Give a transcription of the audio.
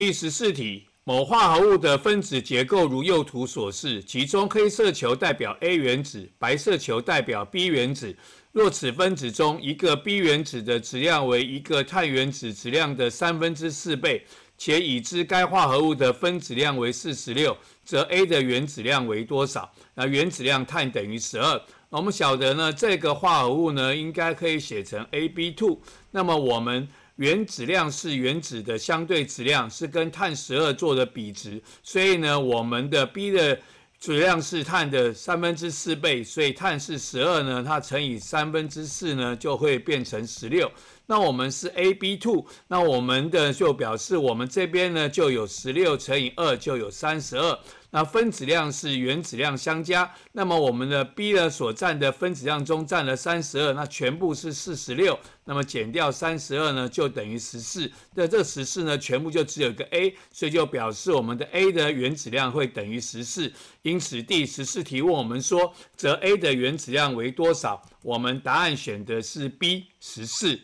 第十四题，某化合物的分子结构如右图所示，其中黑色球代表 A 原子，白色球代表 B 原子。若此分子中一个 B 原子的质量为一个碳原子质量的三分之四倍，且已知该化合物的分子量为四十六，则 A 的原子量为多少？那原子量碳等于十二。我们晓得呢，这个化合物呢，应该可以写成 AB two。那么我们。原子量是原子的相对质量，是跟碳十二做的比值。所以呢，我们的 B 的质量是碳的三分之四倍。所以碳是十二呢，它乘以三分之四呢，就会变成十六。那我们是 AB two，那我们的就表示我们这边呢就有十六乘以二，就有三十二。那分子量是原子量相加，那么我们的 B 呢所占的分子量中占了三十二，那全部是四十六，那么减掉三十二呢，就等于十四。那这十四呢，全部就只有一个 A，所以就表示我们的 A 的原子量会等于十四。因此第十四题问我们说，则 A 的原子量为多少？我们答案选的是 B 十四。